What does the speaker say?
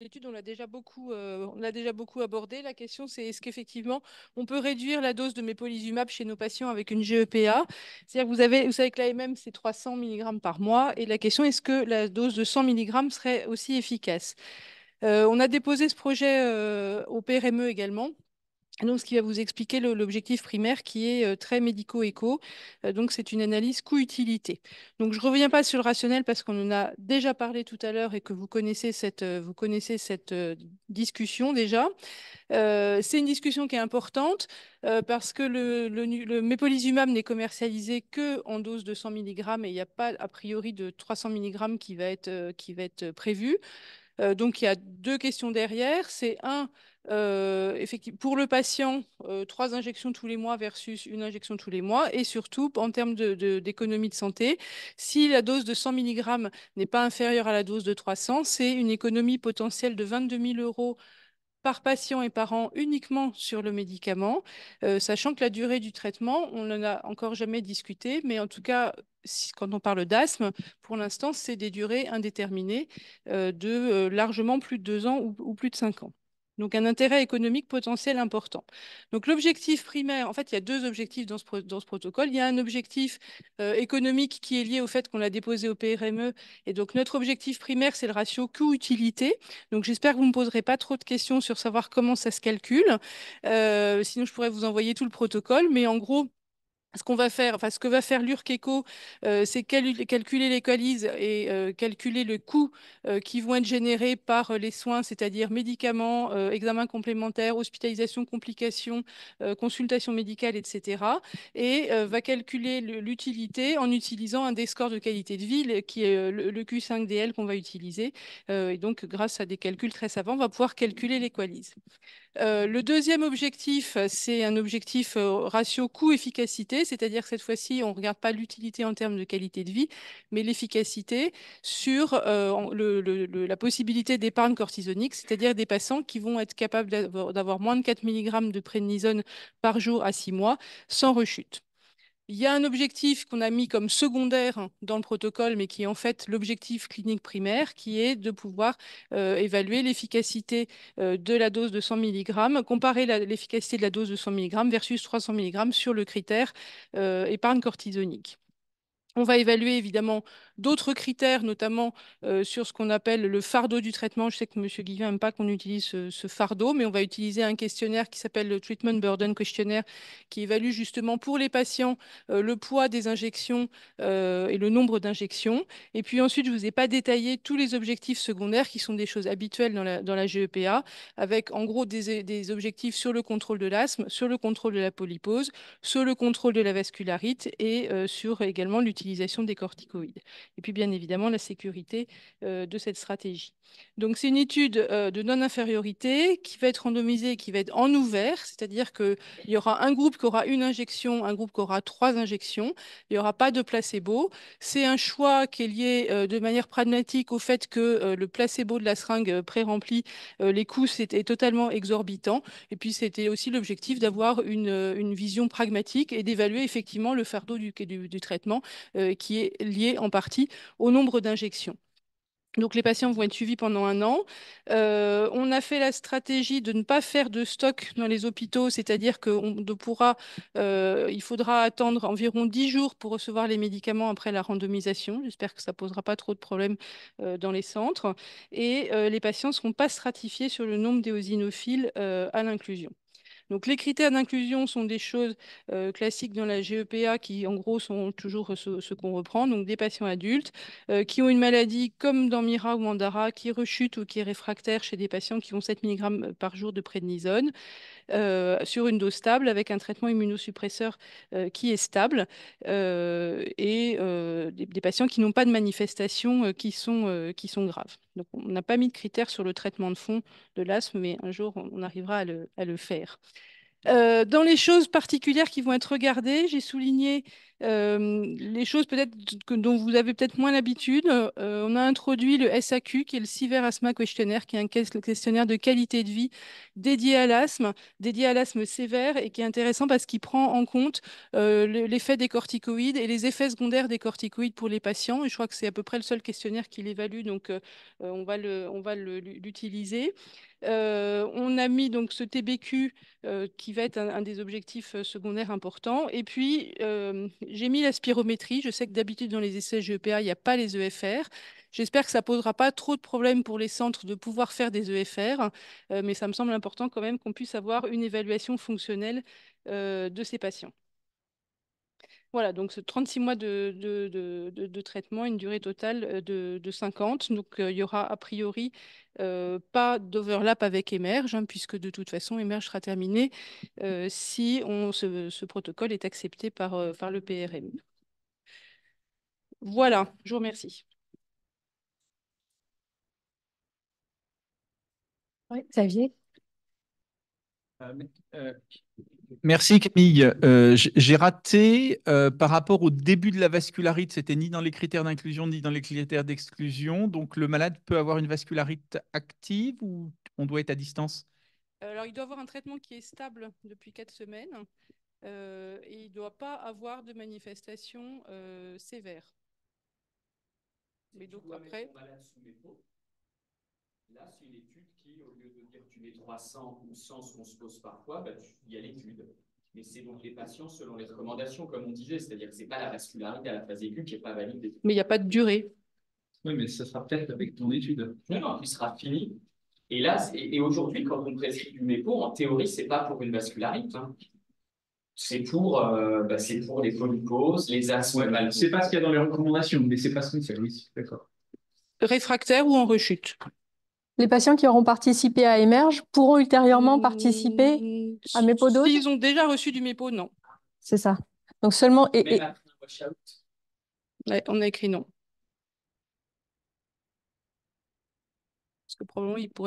l'étude, on l'a déjà beaucoup, abordée. Euh, on déjà beaucoup abordé. La question, c'est est-ce qu'effectivement, on peut réduire la dose de mépolizumab chez nos patients avec une GEPA C'est-à-dire, vous avez, vous savez que l'AMM, c'est 300 mg par mois, et la question, est-ce que la dose de 100 mg serait aussi efficace euh, On a déposé ce projet euh, au PRME également. Donc, ce qui va vous expliquer l'objectif primaire qui est euh, très médico-éco. Euh, donc, c'est une analyse coût-utilité. Donc, je ne reviens pas sur le rationnel parce qu'on en a déjà parlé tout à l'heure et que vous connaissez cette, euh, vous connaissez cette discussion déjà. c'est une discussion qui est importante parce que le, le, mépolizumab n'est commercialisé que en dose de 100 mg et il n'y a pas a priori de 300 mg qui va être, qui va être prévu. Euh, donc il y a deux questions derrière. C'est un, euh, effectivement, pour le patient, euh, trois injections tous les mois versus une injection tous les mois. Et surtout, en termes d'économie de, de, santé, si la dose de 100 mg n'est pas inférieure à la dose de 300, c'est une économie potentielle de 22 000 euros par patient et par an uniquement sur le médicament, euh, sachant que la durée du traitement, on n'en a encore jamais discuté, mais en tout cas, quand on parle d'asthme, pour l'instant, c'est des durées indéterminées euh, de euh, largement plus de deux ans ou plus de cinq ans. Donc un intérêt économique potentiel important. Donc l'objectif primaire, en fait, il y a deux objectifs dans ce, protocole. Il y a un objectif euh, économique qui est lié au fait qu'on l'a déposé au PRME. Et donc notre objectif primaire, c'est le ratio coût-utilité. Donc j'espère que vous ne me poserez pas trop de questions sur savoir comment ça se calcule. Euh, sinon, je pourrais vous envoyer tout le protocole. Mais en gros, ce qu'on va faire, enfin ce que va faire l'URCECO, euh, c'est calculer les coalises et euh, calculer le coût euh, qui vont être générés par les soins, c'est-à-dire médicaments, examens complémentaires, hospitalisation, complications, consultations médicales, etc. Et va calculer l'utilité en utilisant un des scores de qualité de vie, qui est le, Q5DL qu'on va utiliser. et donc, grâce à des calculs très savants, on va pouvoir calculer les le deuxième objectif, c'est un objectif ratio coût-efficacité c'est-à-dire que cette fois-ci, on ne regarde pas l'utilité en termes de qualité de vie, mais l'efficacité sur euh, la possibilité d'épargne cortisonique, c'est-à-dire des patients qui vont être capables d'avoir moins de 4 mg de prénisone par jour à 6 mois sans rechute. Il y a un objectif qu'on a mis comme secondaire hein, dans le protocole, mais qui est en fait l'objectif clinique primaire, qui est de pouvoir euh, évaluer euh, l'efficacité de la dose de 100 mg, comparer l'efficacité de la dose de 100 mg versus 300 mg sur le critère euh, épargne cortisonique. On va évaluer évidemment d'autres critères, notamment euh, sur ce qu'on appelle le fardeau du traitement. Je sais que M. Guillaume n'aime pas qu'on utilise ce, fardeau, mais on va utiliser un questionnaire qui s'appelle le Treatment Burden Questionnaire, qui évalue justement pour les patients euh, le poids des injections euh, et le nombre d'injections. Et puis ensuite, je ne vous ai pas détaillé tous les objectifs secondaires qui sont des choses habituelles dans la, GEPA, e avec en gros des, des objectifs sur le contrôle de l'asthme, sur le contrôle de la polypose, sur le contrôle de la vascularite et sur également l'utilisation l'utilisation des corticoïdes. Et puis, bien évidemment, la sécurité euh, de cette stratégie. Donc, c'est une étude euh, de non-infériorité qui va être randomisée, qui va être en ouvert, c'est-à-dire qu'il y aura un groupe qui aura une injection, un groupe qui aura trois injections. Il n'y aura pas de placebo. C'est un choix qui est lié euh, de manière pragmatique au fait que le placebo de la seringue pré-remplie, les coûts, c'était totalement exorbitant. Et puis, c'était aussi l'objectif d'avoir une, une, vision pragmatique et d'évaluer effectivement le fardeau du traitement euh, qui est lié en partie au nombre d'injections. Donc les patients vont être suivis pendant un an. Euh, on a fait la stratégie de ne pas faire de stock dans les hôpitaux, c'est-à-dire qu'il euh, il faudra attendre environ 10 jours pour recevoir les médicaments après la randomisation. J'espère que ça ne posera pas trop de problèmes dans les centres. Et les patients ne seront pas stratifiés sur le nombre d'éosinophiles à l'inclusion. Donc les critères d'inclusion sont des choses euh, classiques dans la GEPA qui en gros sont toujours ce, qu'on reprend, donc des patients adultes euh, qui ont une maladie comme dans Mira ou Mandara qui rechute ou qui est réfractaire chez des patients qui ont 7 mg par jour de prédnisone euh, sur une dose stable avec un traitement immunosuppresseur qui est stable et des, patients qui n'ont pas de manifestations qui, sont, qui sont graves. Donc on n'a pas mis de critères sur le traitement de fond de l'asthme, mais un jour on arrivera à le faire. Euh, dans les choses particulières qui vont être regardées, j'ai souligné les choses peut-être dont vous avez peut-être moins l'habitude, on a introduit le SAQ, qui est le Cyber Asthma Questionnaire, qui est un questionnaire de qualité de vie dédié à l'asthme, dédié à l'asthme sévère, et qui est intéressant parce qu'il prend en compte l'effet des corticoïdes et les effets secondaires des corticoïdes pour les patients. je crois que c'est à peu près le seul questionnaire qui l'évalue, donc on va l'utiliser. on a mis donc ce TBQ qui va être un, des objectifs secondaires importants. Et puis, j'ai mis la spirométrie. Je sais que d'habitude, dans les essais GEPA, il n'y a pas les EFR. J'espère que ça ne posera pas trop de problèmes pour les centres de pouvoir faire des EFR, euh, mais ça me semble important quand même qu'on puisse avoir une évaluation fonctionnelle euh, de ces patients. Voilà, donc ce 36 mois de, traitement, une durée totale euh, de, 50. Donc euh, il y aura a priori euh, pas d'overlap avec Emerge, hein, puisque de toute façon, Emerge sera terminé si on, ce, protocole est accepté par, par le PRM. Voilà, je vous remercie. Oui, Xavier Merci Camille. Euh, j'ai raté euh, par rapport au début de la vascularite, c'était ni dans les critères d'inclusion ni dans les critères d'exclusion. Donc le malade peut avoir une vascularite active ou on doit être à distance euh, Alors il doit avoir un traitement qui est stable depuis quatre semaines et il ne doit pas avoir de manifestations sévères. Mais donc après. Là, c'est une étude qui, au lieu de dire tu mets 300 ou 100, ce qu'on se pose parfois, il bah, y a l'étude. Mais c'est donc les patients selon les recommandations, comme on disait, c'est-à-dire que ce n'est pas la vascularité à la phase aiguë qui n'est pas valide. Mais il n'y a pas de durée. Oui, mais ça sera peut-être avec ton étude. Non, non, il sera fini. Et là, et, aujourd'hui, quand on prescrit du mépo, en théorie, ce n'est pas pour une vascularité. Hein. C'est pour, euh, bah, pour les polyposes, les asthmes. Ce c'est pas ce qu'il y a dans les recommandations, mais c'est pas ce qu'on fait, oui, d'accord. Réfractaire ou en rechute les patients qui auront participé à Emerge pourront ultérieurement hmm, participer à MépoDose. S'ils ont déjà reçu du MEPO, non. C'est ça. Donc seulement. on a écrit non. Parce que probablement, ils pourraient.